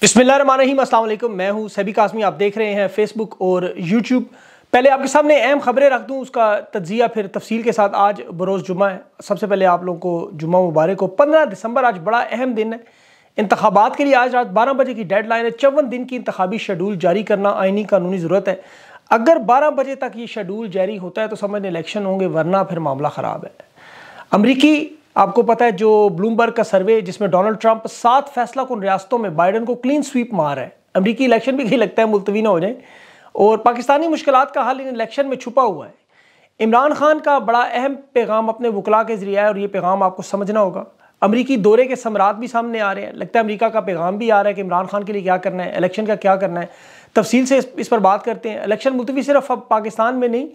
बिस्मिल्लाम मैं हूं सभी कासमी आप देख रहे हैं फेसबुक और यूट्यूब पहले आपके सामने अहम खबरें रख दूं उसका तजिया फिर तफसील के साथ आज बरोज़ जुमा है सबसे पहले आप लोगों को जुमा मुबारक हो पंद्रह दिसंबर आज बड़ा अहम दिन है इंतबात के लिए आज रात बारह बजे की डेड लाइन है चौवन दिन की इंतबी शेड्यूल जारी करना आइनी कानूनी ज़रूरत है अगर बारह बजे तक ये शेड्यूल जारी होता है तो समझ इलेक्शन होंगे वरना फिर मामला ख़राब है अमरीकी आपको पता है जो ब्लूमबर्ग का सर्वे जिसमें डोनाल्ड ट्रंप सात फैसला कन रियासतों में बाइडन को क्लीन स्वीप मार है अमरीकी इलेक्शन भी कहीं लगता है मुलतवी ना हो जाए और पाकिस्तानी मुश्किल का हल इन इलेक्शन में छुपा हुआ है इमरान खान का बड़ा अहम पैगाम अपने वकला के जरिए है और ये पैगाम आपको समझना होगा अमरीकी दौरे के समरात भी सामने आ रहे हैं लगता है अमरीका का पैगाम भी आ रहा है कि इमरान खान के लिए क्या करना है इलेक्शन का क्या करना है तफसील से इस, इस पर बात करते हैं इलेक्शन मुलतवी सिर्फ अब पाकिस्तान में नहीं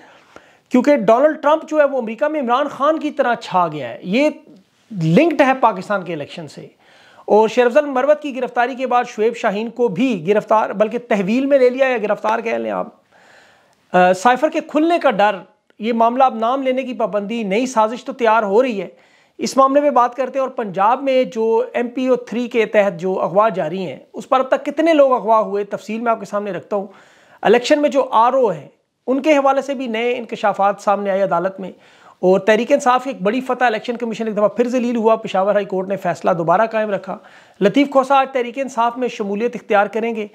क्योंकि डोनाल्ड ट्रंप जो है वो अमेरिका में इमरान खान की तरह छा गया है ये लिंक्ड है पाकिस्तान के इलेक्शन से और शेरफल मरवत की गिरफ्तारी के बाद शुएब शाहीन को भी गिरफ्तार बल्कि तहवील में ले लिया या गिरफ्तार कह लें आप साइफर के खुलने का डर ये मामला अब नाम लेने की पाबंदी नई साजिश तो तैयार हो रही है इस मामले में बात करते हैं और पंजाब में जो एम पी ओ थ्री के तहत जो अगवा जारी हैं उस पर अब तक कितने लोग अगवा हुए तफसील में आपके सामने रखता हूँ इलेक्शन में जो आर ओ हैं उनके हवाले से भी नए इंकशाफात सामने आए अदालत में और तहरीक इंसाफ की एक बड़ी फतह इलेक्शन कमीशन एक दफ़ा फिर जलील हुआ पिशावर हाई कोर्ट ने फैसला दोबारा कायम रखा लतीफ़ खोसा आज तहरीक इंसाफ में शमूलियत इख्तियार करेंगे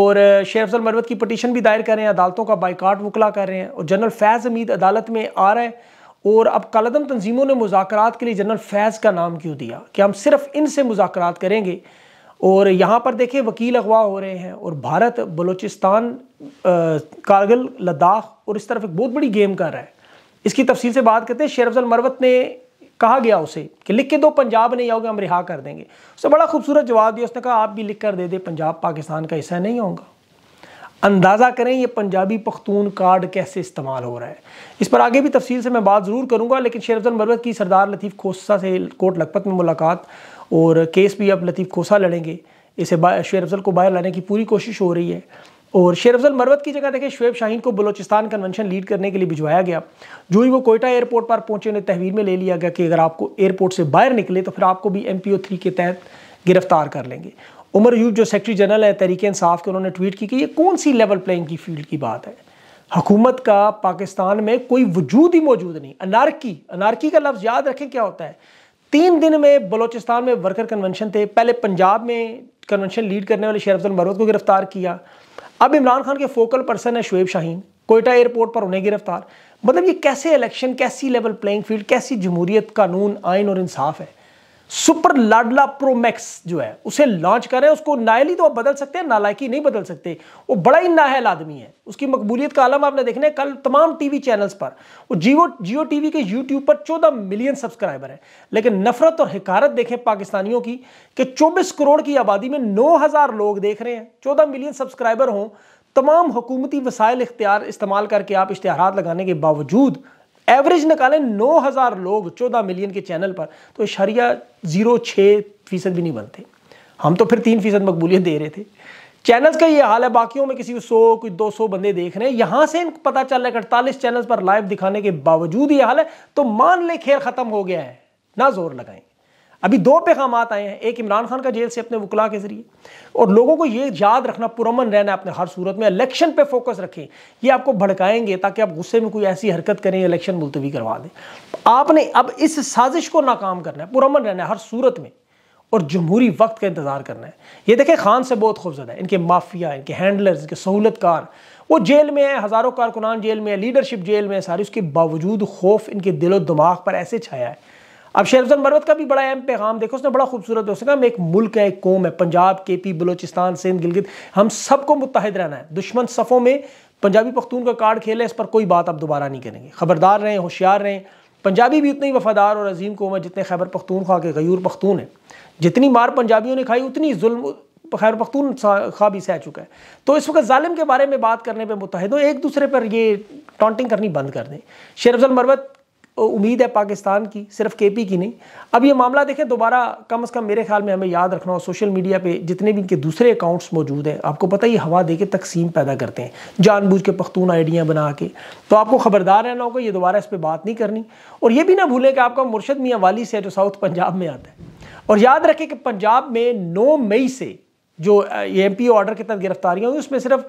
और शेरफल मरवत की पटिशन भी दायर कर रहे हैं अदालतों का बाइकाट वकला कर रहे हैं और जनरल फैज़ हमीद अदालत में आ रहा है और अब कलदम तनजीमों ने मुजाकर के लिए जनरल फैज़ का नाम क्यों दिया कि हम सिर्फ इनसे मुजाकर करेंगे और यहाँ पर देखें वकील अगवा हो रहे हैं और भारत बलूचिस्तान कारगिल लद्दाख और इस तरफ एक बहुत बड़ी गेम कर रहा है इसकी तफसील से बात करते हैं शेर अफजल मरवत ने कहा गया उसे कि लिख के दो पंजाब नहीं आओगे हम रिहा कर देंगे उसने बड़ा खूबसूरत जवाब दिया उसने कहा आप भी लिख कर दे दे पंजाब पाकिस्तान का हिस्सा नहीं होगा अंदाज़ा करें ये पंजाबी पख्तून कार्ड कैसे इस्तेमाल हो रहा है इस पर आगे भी तफसील से मैं बात ज़रूर करूँगा लेकिन शेर अफजल मरवत की सरदार लतीफ़ खोसा से कोर्ट लखपत में मुलाकात और केस भी अब लतीफ़ खोसा लड़ेंगे इसे शेर अफजल को बाहर लाने की पूरी कोशिश हो रही है और शेर अफजल मरवत की जगह देखें शुएब शाहीन को बलोचिस्तान कन्वेंशन लीड करने के लिए भिजवाया गया जो ही वो कोयटा एयरपोर्ट पर पहुंचे उन्हें तहवीर में ले लिया गया कि अगर आपको एयरपोर्ट से बाहर निकले तो फिर आपको भी एम पी ओ थ्री के तहत गिरफ्तार कर लेंगे उमर यूब जो सेक्रेटरी जनरल है तहरीक इंसाफ के उन्होंने ट्वीट की कि ये कौन सी लेवल प्लेइंग की फील्ड की बात है हुकूमत का पाकिस्तान में कोई वजूद ही मौजूद नहीं अनारकी अनारकी का लफ्ज़ याद रखें क्या होता है तीन दिन में बलोचिस्तान में वर्कर कन्वेंशन थे पहले पंजाब में कन्वेंशन लीड करने वाले शेर अफजल मरवत को गिरफ्तार किया अब इमरान खान के फोकल पर्सन है शुएब शाहीन कोयटा एयरपोर्ट पर उन्हें गिरफ्तार मतलब ये कैसे इलेक्शन कैसी लेवल प्लेइंग फील्ड कैसी जमहूरियत कानून आयन और इंसाफ है सुपर लाडला प्रो मैक्स जो है उसे लॉन्च करें उसको नायली तो आप बदल सकते हैं नालायकी नहीं बदल सकते वो बड़ा ही नाहल आदमी है उसकी मकबूलियत का आलम आपने देखना है कल तमाम टीवी चैनल्स पर वो जियो जियो टीवी के यूट्यूब पर 14 मिलियन सब्सक्राइबर हैं लेकिन नफरत और हकारत देखें पाकिस्तानियों की कि चौबीस करोड़ की आबादी में हजार लोग देख रहे हैं चौदह मिलियन सब्सक्राइबर हों तमाम हुकूमती वसायल इख्तियार इस्तेमाल करके आप इश्तहार लगाने के बावजूद एवरेज निकालें 9000 लोग 14 मिलियन के चैनल पर तो शरिया जीरो छः फीसद भी नहीं बनते हम तो फिर तीन फीसद मकबूलियत दे रहे थे चैनल्स का ये हाल है बाकियों में किसी सौ कोई दो सौ बंदे देख रहे हैं यहाँ से इनको पता चल रहा है अड़तालीस चैनल्स पर लाइव दिखाने के बावजूद ये हाल है तो मान ले खेल ख़त्म हो गया है ना जोर लगाएं अभी दो पैगाम आए हैं एक इमरान खान का जेल से अपने वकला के जरिए और लोगों को ये याद रखना पुरमन रहना अपने हर सूरत में इलेक्शन पे फोकस रखें ये आपको भड़काएंगे ताकि आप गुस्से में कोई ऐसी हरकत करें इलेक्शन मुलतवी करवा दें आपने अब इस साजिश को नाकाम करना है पुरमन रहना है हर सूरत में और जमहूरी वक्त का इंतज़ार करना है ये देखें खान से बहुत खौफजदा है इनके माफिया इनके हैंडलर्स इनके सहूलतकार वो जेल में है हज़ारों कारकुनान जेल में है लीडरशिप जेल में है सारी उसके बावजूद खौफ इनके दिलो दिमाग पर ऐसे छाया है अब शेरफजन मरवत का भी बड़ा अहम पैगाम देखो उसने बड़ा खूबसूरत उसने कहा एक मुल्क है एक कौम है पंजाब के पी बलोचिस्तान सिंध गिलगित हम सबको मुतहद रहना है दुश्मन सफ़ों में पंजाबी पख्तून का कार्ड खेल है इस पर कोई बात आप दोबारा नहीं करेंगे खबरदार रहें होशियार रहें पंजाबी भी उतनी वफादार और अजीम कौम है जितने खैबर खा के गयूर पख्तून है जितनी मार पंजाबियों ने खाई उतनी जुल्म खैर पख्तून खा भी सह चुका है तो इस वक्त ालिम के बारे में बात करने पर मुतहद हो एक दूसरे पर ये टॉन्टिंग करनी बंद कर दें शेरफल मरवत उम्मीद है पाकिस्तान की सिर्फ पी की नहीं अब ये मामला देखें दोबारा कम अज़ कम मेरे ख्याल में हमें याद रखना हो सोशल मीडिया पर जितने भी इनके दूसरे अकाउंट्स मौजूद हैं आपको पता ही हवा दे के तकसीम पैदा करते हैं जानबूझ के पख्तून आइडियाँ बना के तो आपको ख़बरदार रहना होगा ये दोबारा इस पर बात नहीं करनी और ये भी ना भूलें कि आपका मुर्शद मियाँ वाली से जो साउथ पंजाब में आता है और याद रखें कि पंजाब में नौ मई से जो एम पी ऑर्डर के तहत गिरफ्तारियाँ हुई उसमें सिर्फ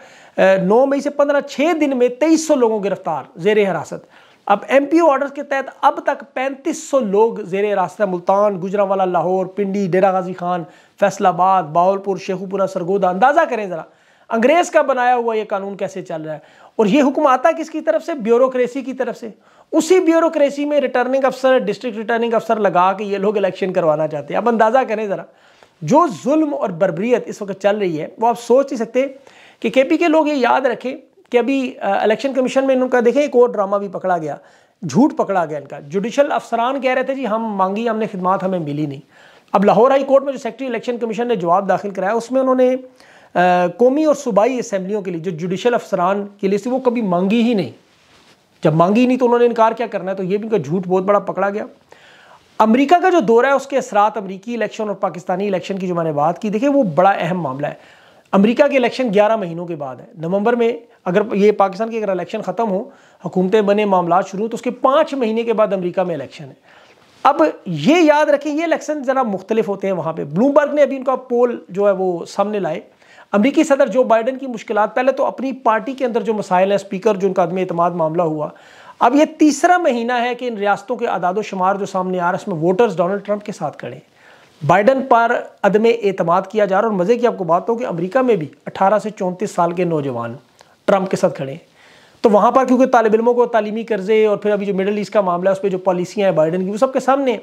नौ मई से पंद्रह छः दिन में तेईस सौ लोगों गिरफ्तार जेर हिरासत अब एम पी ऑर्डर के तहत अब तक 3500 लोग जेर रास्ता मुल्तान गुजरावाला लाहौर पिंडी डेरा गाजी खान फैसलाबाद बावलपुर शेखुपुरा सरगोदा अंदाज़ा करें ज़रा अंग्रेज़ का बनाया हुआ ये कानून कैसे चल रहा है और ये हुक्म आता किसकी तरफ से ब्यूरोक्रेसी की तरफ से उसी ब्यूरोक्रेसी में रिटर्निंग अफसर डिस्ट्रिक्ट रिटर्निंग अफसर लगा के ये लोग इलेक्शन करवाना चाहते हैं अब अंदाज़ा करें ज़रा जो जुल्म और बरबरीत इस वक्त चल रही है वो आप सोच ही सकते कि के पी के लोग ये याद रखें कि अभी इलेक्शन कमीशन में इनका देखें एक और ड्रामा भी पकड़ा गया झूठ पकड़ा गया इनका जुडिशल अफसरान कह रहे थे जी हम मांगी हमने खिदमत हमें मिली नहीं अब लाहौर हाई कोर्ट में जो सेक्रेटरी इलेक्शन कमीशन ने जवाब दाखिल कराया उसमें उन्होंने कौमी और सूबाई असम्बलियों के लिए जो जुडिशल अफसरान के लिए थी वो कभी मांगी ही नहीं जब मांगी ही नहीं तो उन्होंने इनकार क्या करना है तो ये भी इनका झूठ बहुत बड़ा पकड़ा गया अमरीका का जो दौरा है उसके असरात अमरीकी इलेक्शन और पाकिस्तानी इलेक्शन की जो मैंने बात की देखिए वो बड़ा अहम मामला है अमेरिका के इलेक्शन 11 महीनों के बाद है नवंबर में अगर ये पाकिस्तान के अगर इलेक्शन ख़त्म हो हुकूमतें बने मामला शुरू हो तो उसके पाँच महीने के बाद अमेरिका में इलेक्शन है अब ये याद रखें ये इलेक्शन ज़रा मुख्तलिफ होते हैं वहाँ पर ब्लूमबर्ग ने अभी उनका पोल जो है वो सामने लाए अमरीकी सदर जो बाइडन की मुश्किल पहले तो अपनी पार्टी के अंदर जो मसाइल हैं स्पीकर जो उनका आदमी अतमाद मामला हुआ अब यह तीसरा महीना है कि इन रियासतों के अदाद शुमार जो सामने आ रहा है उसमें वोटर्स डोनल्ड ट्रंप के साथ खड़े हैं बाइडन पर अदम एतम किया जा रहा है और मज़े की आपको बात हो कि अमेरिका में भी 18 से 34 साल के नौजवान ट्रंप के साथ खड़े हैं तो वहाँ पर क्योंकि तालब इलमों को तालीमी कर्जे और फिर अभी जो मिडल ईस्ट का मामला है उस पर जो पॉलिसियाँ हैं बाइडन की वो सबके सामने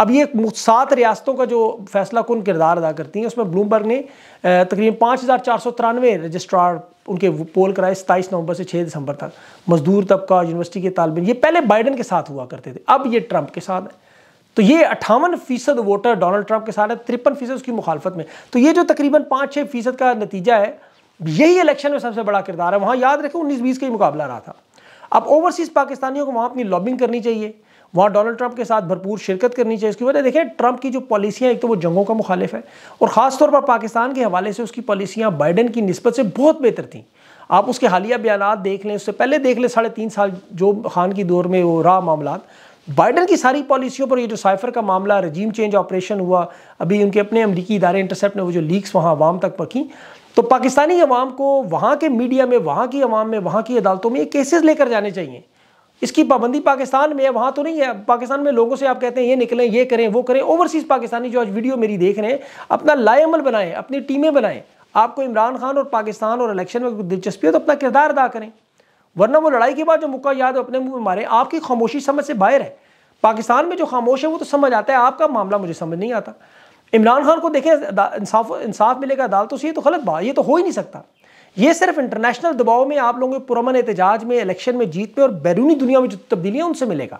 अब ये सात रियासतों का जो फैसला कन किरदार अदा करती हैं उसमें ब्लूमबर्ग ने तकरीबन पाँच हज़ार चार सौ तिरानवे रजिस्ट्रार उनके पोल कराए सताईस नवंबर से छः दिसंबर तक मजदूर तबका यूनिवर्सिटी के तालब ये पहले बाइडन के साथ हुआ करते थे अब ये ट्रंप के साथ हैं तो ये अट्ठावन फीसद वोटर डोनाल्ड ट्रंप के साथ है तिरपन फीसद उसकी मुखालफत में तो ये जो तकरीबन पाँच छः फीसद का नतीजा है यही इलेक्शन में सबसे बड़ा किरदार है वहाँ याद रखें उन्नीस बीस का ही मुकाबला रहा था अब ओवरसीज़ पाकिस्तानियों को वहाँ अपनी लॉबिंग करनी चाहिए वहाँ डोनाल्ड ट्रंप के साथ भरपूर शिरकत करनी चाहिए उसकी वजह देखें ट्रंप की जो पॉलिसियाँ एक तो वो जंगों का मुखालिफ है और ख़ासतौर पर पाकिस्तान के हवाले से उसकी पॉलिसियाँ बाइडन की नस्बत से बहुत बेहतर थी आप उसके हालिया बयान देख लें उससे पहले देख लें साढ़े तीन साल जो खान की दौर में वो रहा मामला बाइडन की सारी पॉलिसियों पर ये जो साइफर का मामला रजीम चेंज ऑपरेशन हुआ अभी उनके अपने अमरीकी इदारे इंटरसेप्ट ने वो जो लीक्स वहाँ आवाम तक पकी तो पाकिस्तानी अवाम को वहाँ के मीडिया में वहाँ की अवाम में वहाँ की अदालतों में ये केसेस लेकर जाने चाहिए इसकी पाबंदी पाकिस्तान में है वहाँ तो नहीं है पाकिस्तान में लोगों से आप कहते हैं ये निकलें ये करें वो करें ओवरसीज़ पाकिस्तानी जो आज वीडियो मेरी देख रहे हैं अपना लाएमल बनाएं अपनी टीमें बनाएं आपको इमरान खान और पाकिस्तान और इलेक्शन में दिलचस्पी हो तो अपना किरदार अदा करें वरना वो लड़ाई के बाद जो मुक्का याद है अपने मुंह में मारे आपकी खामोशी समझ से बाहर है पाकिस्तान में जो खामोश है वो तो समझ आता है आपका मामला मुझे समझ नहीं आता इमरान खान को देखें इंसाफ इंसाफ मिलेगा अदालतों से ये तो गलत बात ये तो हो ही नहीं सकता ये सिर्फ इंटरनेशनल दबाव में आप लोगों के पुरमन एहतजाज में इलेक्शन में जीत में और बैरूनी दुनिया में जो तब्दीलियाँ उनसे मिलेगा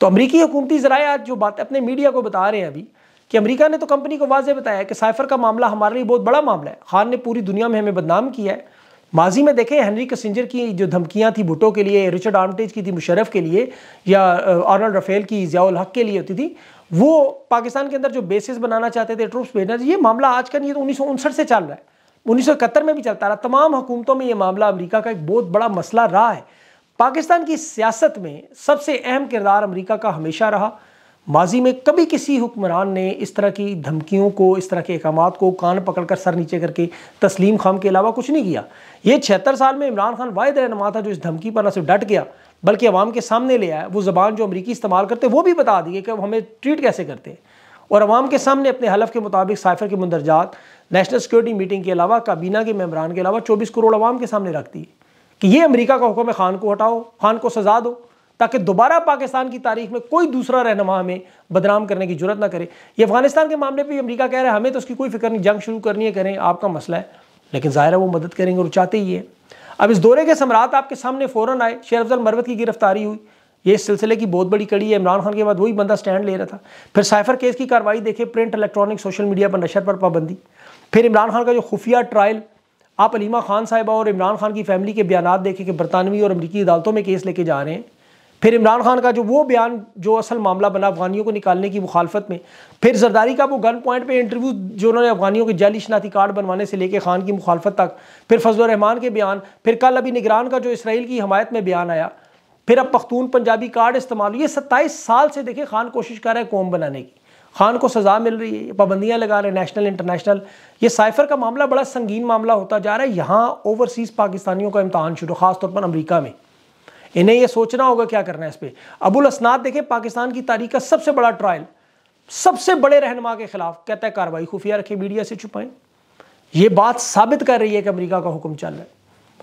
तो अमरीकी हुकूमती ज़रा आज जो बात अपने मीडिया को बता रहे हैं अभी कि अमरीका ने तो कंपनी को वाजह बताया कि साइफर का मामला हमारे लिए बहुत बड़ा मामला है खान ने पूरी दुनिया में हमें बदनाम किया है माजी में देखें हेनरी कसिंजर की जो धमकियां थी भुटो के लिए रिचर्ड आर्मटेज की थी मुशरफ के लिए या आर्नल्ड रफेल की जियाउल हक के लिए होती थी वो पाकिस्तान के अंदर जो बेसिस बनाना चाहते थे ट्रूप्स भेजना ये मामला आज का नहीं तो उन्नीस से चल रहा है उन्नीस में भी चलता रहा तमाम हुकूमतों में ये मामला अमरीका का एक बहुत बड़ा मसला रहा है पाकिस्तान की सियासत में सबसे अहम किरदार अमरीका का हमेशा रहा माजी में कभी किसी हुक्मरान ने इस तरह की धमकियों को इस तरह के अहकाम को कान पकड़ कर सर नीचे करके तस्लीम खाम के अलावा कुछ नहीं किया ये छिहत्तर साल में इमरान खान वाद रहनमा था जो इस धमकी पर न सिर्फ डट गया बल्कि अवाम के सामने ले आया वो ज़बान जो अमरीकी इस्तेमाल करते वो भी बता दिए कि हमें ट्रीट कैसे करते हैं और अवाम के सामने अपने हलफ के मुताबिक साइफर के मंदरजात नेशनल सिक्योरिटी मीटिंग के अलावा काबीना के मेम्बरान के अलावा चौबीस करोड़ अवाम के सामने रख दी कि ये अमरीका का हुक्म है खान को हटाओ खान को सजा दो ताकि दोबारा पाकिस्तान की तारीख में कोई दूसरा रहनमा हमें बदनाम करने की जरूरत ना करे ये अफगानिस्तान के मामले पर अमरीका कह रहा है हमें तो उसकी कोई फिक्र नहीं जंग शुरू करनी है करें आपका मसला है लेकिन ज़ाहिर है वो मदद करेंगे और चाहते ही है अब इस दौरे के सम्राट आपके सामने फ़ौरन आए शेर अफजल मरवत की गिरफ्तारी हुई ये इस सिलसिले की बहुत बड़ी कड़ी है इमरान खान के बाद वही बंदा स्टैंड ले रहा था फिर साइफर केस की कार्रवाई देखे प्रिंट इलेक्ट्रॉनिक सोशल मीडिया पर नशर पर पाबंदी फिर इमरान खान का जो खुफिया ट्रायल आप अलीमा खान साहिबा और इमरान खान की फैमिली के बयान देखे कि बरतानवी और अमरीकी अदालतों में केस लेके जा रहे हैं फिर इमरान खान का जो वो बयान जो असल मामला बना अफगानियों को निकालने की मुखालफत में फिर जरदारी का वो गन पॉइंट पे इंटरव्यू जो उन्होंने अफगानियों के जाली शनाती कार्ड बनवाने से लेके खान की मुखालफत तक फिर फजल रहमान के बयान फिर कल अभी निगरान का जो इसराइल की हमायत में बयान आया फिर अब पख्तून पंजाबी कार्ड इस्तेमाल ये सत्ताईस साल से देखे खान कोशिश कर रहा है कौम बनाने की खान को सज़ा मिल रही है पाबंदियाँ लगा रहे हैं नेशनल इंटरनेशनल ये साइफर का मामला बड़ा संगीन मामला होता जा रहा है यहाँ ओवरसीज़ पाकिस्तानियों का इम्तहान शुरू खासतौर पर अमरीका में इन्हें यह सोचना होगा क्या करना है इस पर अबुल असनाद देखें पाकिस्तान की तारीख का सबसे बड़ा ट्रायल सबसे बड़े रहनमा के खिलाफ कहता है कार्रवाई खुफिया रखे मीडिया से छुपाएं ये बात साबित कर रही है कि अमरीका का हुक्म चल रहा है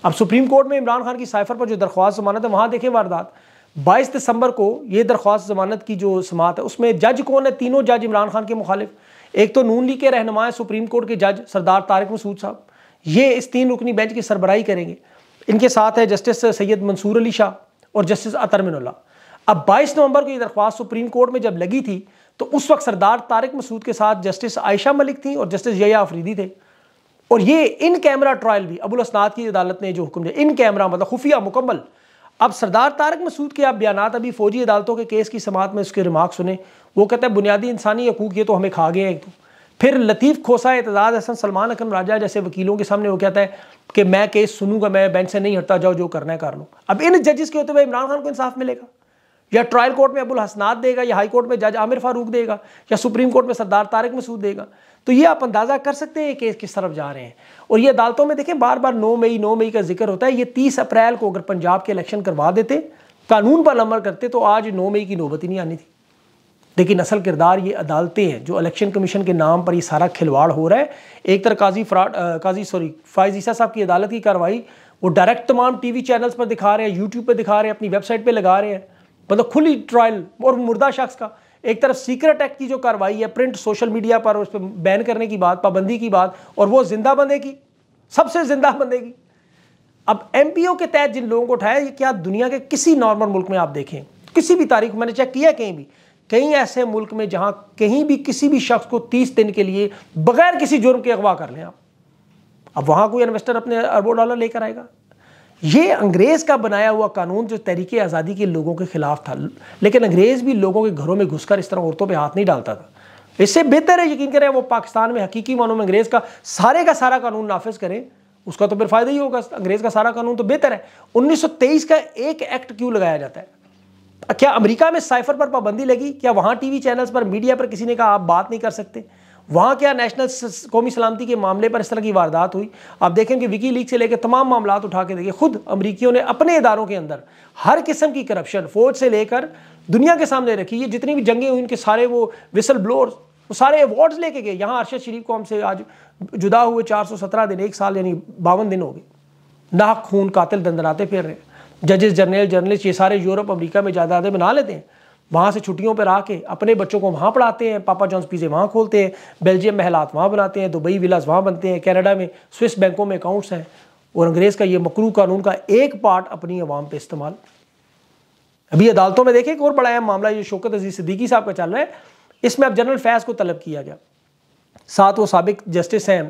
अब सुप्रीम कोर्ट में इमरान खान की साइफर पर जो दरख्वास्त जमानत है वहां देखें वारदात 22 दिसंबर को ये दरख्वास्त जमानत की जो समात है उसमें जज कौन है तीनों जज इमरान खान के मुखालिफ एक तो नून लीग के रहनुमा सुप्रीम कोर्ट के जज सरदार तारिक मसूद साहब ये इस तीन रुकनी बेंच की सरबराही करेंगे इनके साथ है जस्टिस सैयद मंसूर अली शाह और जस्टिस अतरमिनला अब 22 नवंबर को ये दरख्वास्त सुप्रीम कोर्ट में जब लगी थी तो उस वक्त सरदार तारिक मसूद के साथ जस्टिस आयशा मलिक थी और जस्टिस जया अफरीदी थे और ये इन कैमरा ट्रायल भी अबुल असनाद की अदालत ने जो हुक्म दिया इन कैमरा मतलब खुफिया मुकम्मल अब सरदार तारक मसूद के आप बयान अभी फौजी अदालतों के केस की समात में उसके रिमार्क सुने वो कहते हैं बुनियादी इंसानी हकूक ये तो हमें खा गए हैं एक तो फिर लतीफ़ खोसा एतजाज़ हसन सलमान अकरम राजा जैसे वकीलों के सामने वो कहता है कि मैं केस सुनूंगा मैं बेंच से नहीं हटता जाओ जो करना है कर लो अब इन जजेस के होते हुए इमरान खान को इंसाफ मिलेगा या ट्रायल कोर्ट में अबुल हसनाद देगा या हाई कोर्ट में जज आमिर फारूक देगा या सुप्रीम कोर्ट में सरदार तारक मसूद देगा तो ये आप अंदाज़ा कर सकते हैं केस किस तरफ जा रहे हैं और ये अदालतों में देखें बार बार नौ मई नौ मई का जिक्र होता है ये तीस अप्रैल को अगर पंजाब के इलेक्शन करवा देते कानून पर अमल करते तो आज नौ मई की नौबत ही नहीं आनी थी लेकिन असल किरदार ये अदालतें हैं जो इलेक्शन कमीशन के नाम पर ये सारा खिलवाड़ हो रहा है एक तरह काजी फ्राड काजी सॉरी फायज ईसा साहब की अदालत की कार्रवाई वो डायरेक्ट तमाम टीवी चैनल्स पर दिखा रहे हैं यूट्यूब पर दिखा रहे हैं अपनी वेबसाइट पर लगा रहे हैं मतलब खुली ट्रायल और मुर्दा शख्स का एक तरफ सीक्रेट एक्ट की जो कार्रवाई है प्रिंट सोशल मीडिया पर उस पर बैन करने की बात पाबंदी की बात और वो जिंदा बंदे की सबसे जिंदा बंदे की अब एम के तहत जिन लोगों को उठाया ये क्या दुनिया के किसी नॉर्मल मुल्क में आप देखें किसी भी तारीख मैंने चेक किया कहीं भी कई ऐसे मुल्क में जहां कहीं भी किसी भी शख्स को तीस दिन के लिए बगैर किसी जुर्म के अगवा कर लें आप अब वहां कोई इन्वेस्टर अपने अरबों डॉलर लेकर आएगा ये अंग्रेज का बनाया हुआ कानून जो तरीके आज़ादी के लोगों के खिलाफ था लेकिन अंग्रेज भी लोगों के घरों में घुसकर इस तरह औरतों पर हाथ नहीं डालता था इससे बेहतर है यकीन करें वो पाकिस्तान में हकीकी मानों में अंग्रेज का सारे का सारा कानून नाफिज करें उसका तो फिर फायदा ही होगा अंग्रेज का सारा कानून तो बेहतर है 1923 का एक एक्ट क्यों लगाया जाता है क्या अमेरिका में साइफर पर पाबंदी लगी क्या वहां टीवी चैनल्स पर मीडिया पर किसी ने कहा आप बात नहीं कर सकते वहां क्या नेशनल कौमी सलामती के मामले पर इस तरह की वारदात हुई आप देखें कि विकी लीग से लेकर तमाम मामला उठा के देखिए खुद अमरीकियों ने अपने इदारों के अंदर हर किस्म की करप्शन फौज से लेकर दुनिया के सामने रखी ये जितनी भी जंगें हुई उनके सारे वो विसल ब्लोर वो सारे अवार्ड्स लेके गए यहाँ अरशद शरीफ को हमसे आज जुदा हुए 417 दिन एक साल यानी बावन दिन हो गए नाहक खून कातिल दंदनाते फिर रहे हैं जजेस जर्नल जर्नलिस्ट ये सारे यूरोप अमेरिका में ज़्यादा जायदादें बना लेते हैं वहाँ से छुट्टियों पर आके अपने बच्चों को वहाँ पढ़ाते हैं पापा जॉन्स पीजे वहाँ खोलते हैं बेल्जियम महलात वहाँ बनाते हैं दुबई विलास वहाँ बनते हैं कैनेडा में स्विस बैंकों में अकाउंट्स हैं और अंग्रेज़ का ये मकरू कानून का एक पार्ट अपनी आवाम पर इस्तेमाल अभी अदालतों में देखें एक और बड़ा अहम मामला ये शोकत अजीज सिद्दीकी साहब का चल रहा है इसमें अब जनरल फैज़ को तलब किया गया साथ वो सबक जस्टिस हैं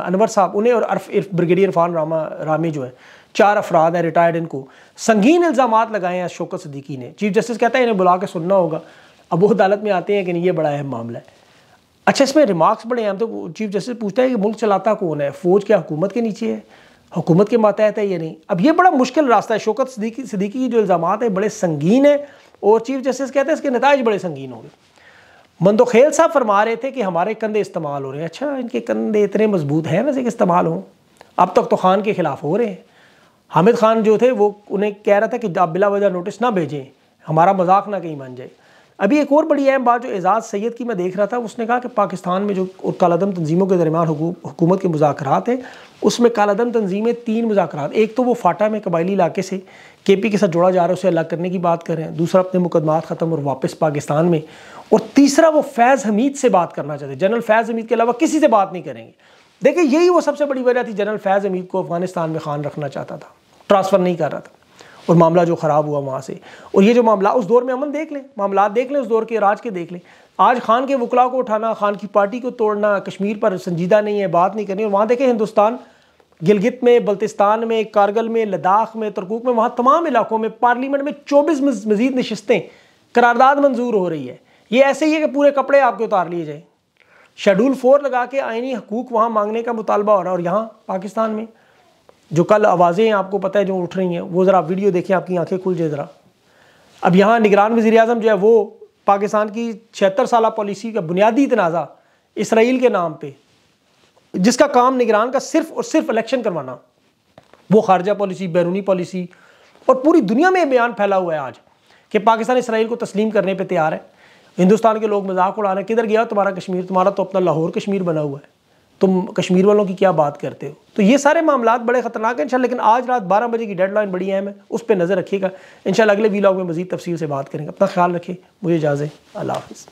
अनवर साहब उन्हें और अर्फ ब्रिगेडियर इरफान रामा रामी जो है चार अफराद हैं रिटायर्ड इनको संगीन इल्ज़ाम लगाए हैं अशोक सदीकी ने चीफ जस्टिस कहता है इन्हें बुला के सुनना होगा अब वो अदालत में आते हैं कि नहीं ये बड़ा अहम मामला है अच्छा इसमें रिमार्क्स बड़े अहम तो चीफ जस्टिस पूछता है कि मुल्क चलाता कौन है फ़ौज क्या हुकूमत के नीचे है हुकूमत के मातहत है या नहीं अब ये बड़ा मुश्किल रास्ता है शोकत सदीकी सदीकी की जो इल्ज़ाम है बड़े संगीन है और चीफ जस्टिस कहते हैं इसके नतज बड़े संगीन होंगे मंदोखेल साहब फरमा रहे थे कि हमारे कंधे इस्तेमाल हो रहे हैं अच्छा इनके कंधे इतने मजबूत हैं वैसे कि इस्तेमाल हों अब तक तो खान के खिलाफ हो रहे हैं हामिद खान जो थे वो उन्हें कह रहा था कि आप बिला वजह नोटिस ना भेजें हमारा मजाक ना कहीं मान जाए अभी एक और बड़ी अहम बात जो एजाज़ सैद की मैं देख रहा था उसने कहा कि पाकिस्तान में जो कालादम तंजीमों के दरमियान हुकूमत के मुजाकर हैं उसमें कालादम तंजीमें तीन मुजाकर एक तो वो फाटा में कबायली इलाके से के पी के साथ जोड़ा जा रहा है उसे अलग करने की बात कर रहे हैं दूसरा अपने मुकदमात ख़त्म और वापस पाकिस्तान में और तीसरा वो फैज़ हमीद से बात करना चाहते जनरल फैज़ हमीद के अलावा किसी से बात नहीं करेंगे देखिए यही वो सबसे बड़ी वजह थी जनरल फैज़ हमीद को अफगानिस्तान में खान रखना चाहता था ट्रांसफ़र नहीं कर रहा था और मामला जो ख़राब हुआ वहाँ से और ये जो मामला उस दौर में अमन देख लें मामला देख लें उस दौर के राज के देख लें आज खान के वकला को उठाना खान की पार्टी को तोड़ना कश्मीर पर संजीदा नहीं है बात नहीं करनी और वहाँ देखें हिंदुस्तान गिलगित में बल्तिस्तान में कारगिल में लद्दाख में तरकूक में वहाँ तमाम इलाकों में पार्लियामेंट में चौबीस मजीद नशस्तें करारदाद मंजूर हो रही है ये ऐसे ही है कि पूरे कपड़े आपके उतार लिए जाएँ शेड्यूल फोर लगा के आइनी हकूक वहाँ मांगने का मुतालबा हो रहा है और यहाँ पाकिस्तान में जो कल आवाज़ें आपको पता है जो उठ रही हैं वो ज़रा वीडियो देखें आपकी आंखें खुल जाए ज़रा अब यहाँ निगरान वजी अजम जो है वो पाकिस्तान की छिहत्तर साल पॉलिसी का बुनियादी तनाज़ा इसराइल के नाम पर जिसका काम निगरान का सिर्फ और सिर्फ इलेक्शन करवाना वो खारजा पॉलिसी बैरूनी पॉलिसी और पूरी दुनिया में बयान फैला हुआ है आज कि पाकिस्तान इसराइल को तस्लीम करने पर तैयार है हिंदुस्तान के लोग मजाक उड़ा रहे हैं किधर गया तुम्हारा कश्मीर तुम्हारा तो अपना लाहौर कश्मीर बना हुआ है तुम कश्मीर वालों की क्या बात करते हो तो ये सारे मामला बड़े ख़तरनाक हैं इंशाल्लाह लेकिन आज रात बारह बजे की डेडलाइन बड़ी अहम है उस पर नज़र रखिएगा इंशाल्लाह अगले वीलॉग में मजीद तफसील से बात करेंगे अपना ख्याल रखें मुझे इजाज़े अल्लाह हाफ़